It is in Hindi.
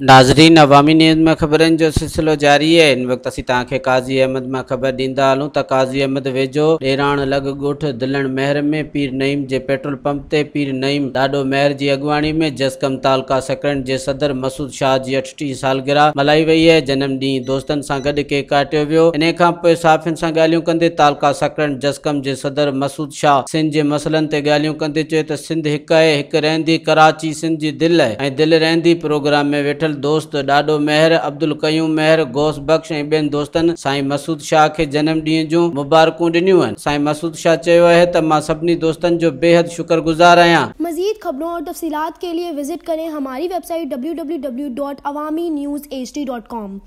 नाजरीन अवामी न्यूज़ में ख़बरनि जो सिलसिलो जारी है इन वक़्तु असीं काज़ी अहमद में ख़बर ॾींदा हलूं त काज़ी अहमद वेझो ॾेराण लॻ ॻोठ दिलण महर में पीर नईम जे पेट्रोल पंप ते पीर नईम ॾाॾो महर जी अॻुवाणी में जसकम तालका सेकंड जे सदर मसूद शाह जी अठटीह सालगिरह मल्हाई वई है जन्म ॾींहुं दोस्तनि सां गॾु केक काटियो इन साफ़िन सां ॻाल्हियूं कंदे तालका सेकंड जसकम जे सदर मसूद शाह सिंध जे मसइलनि ते ॻाल्हियूं कंदे चयो सिंध हिकु आहे हिकु रहंदी कराची सिंध जी दिलि आहे ऐं दिलि प्रोग्राम में वेठल बैठल दोस्त डाडो मेहर अब्दुल कयूं मेहर गौस बख्श ए बेन दोस्तनि साईं मसूद शाह के जन्म डी जो मुबारकूं ॾिनियूं आहिनि साईं मसूद शाह है आहे जो बेहद शुक्र गुजार आया मज़ीद ख़बरों और तफसीत के लिए विज़िट करें हमारी website W W W dot Awami news H D dot com